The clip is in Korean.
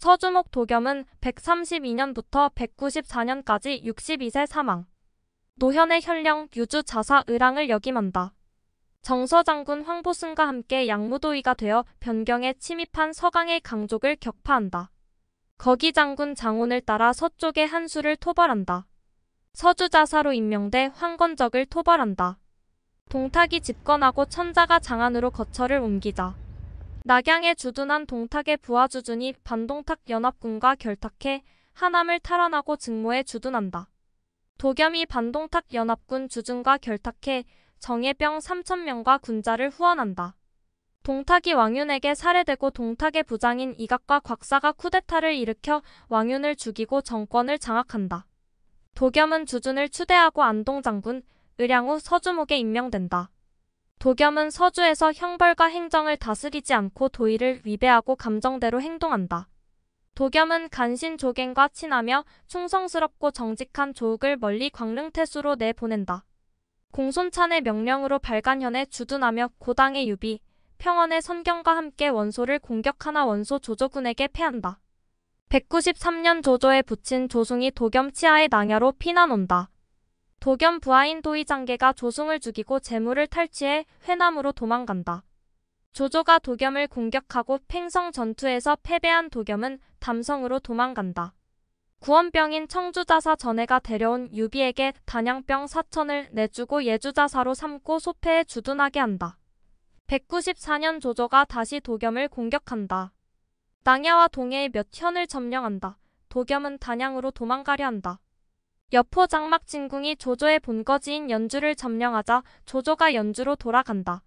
서주목 도겸은 132년부터 194년까지 62세 사망. 노현의 현령 유주 자사 의랑을 역임한다. 정서장군 황보승과 함께 양무도의가 되어 변경에 침입한 서강의 강족을 격파한다. 거기 장군 장온을 따라 서쪽의 한수를 토벌한다. 서주자사로 임명돼 황건적을 토벌한다. 동탁이 집권하고 천자가 장안으로 거처를 옮기자. 낙양에 주둔한 동탁의 부하 주둔이 반동탁 연합군과 결탁해 하남을 탈환하고 증모에 주둔한다. 도겸이 반동탁 연합군 주둔과 결탁해 정예병 3천명과 군자를 후원한다. 동탁이 왕윤에게 살해되고 동탁의 부장인 이각과 곽사가 쿠데타를 일으켜 왕윤을 죽이고 정권을 장악한다. 도겸은 주준을 추대하고 안동 장군, 의량후 서주목에 임명된다. 도겸은 서주에서 형벌과 행정을 다스리지 않고 도의를 위배하고 감정대로 행동한다. 도겸은 간신 조갱과 친하며 충성스럽고 정직한 조욱을 멀리 광릉태수로 내보낸다. 공손찬의 명령으로 발간현에 주둔하며 고당의 유비, 평원의 선경과 함께 원소를 공격하나 원소 조조군에게 패한다. 193년 조조에 붙인 조숭이 도겸 치하의 낭야로 피난온다. 도겸 부하인 도이장계가 조승을 죽이고 재물을 탈취해 회남으로 도망간다. 조조가 도겸을 공격하고 팽성 전투에서 패배한 도겸은 담성으로 도망간다. 구원병인 청주자사 전해가 데려온 유비에게 단양병 사천을 내주고 예주자사로 삼고 소패에 주둔하게 한다. 194년 조조가 다시 도겸을 공격한다. 낭야와 동해의 몇 현을 점령한다. 도겸은 단양으로 도망가려 한다. 여포 장막 진궁이 조조의 본거지인 연주를 점령하자 조조가 연주로 돌아간다.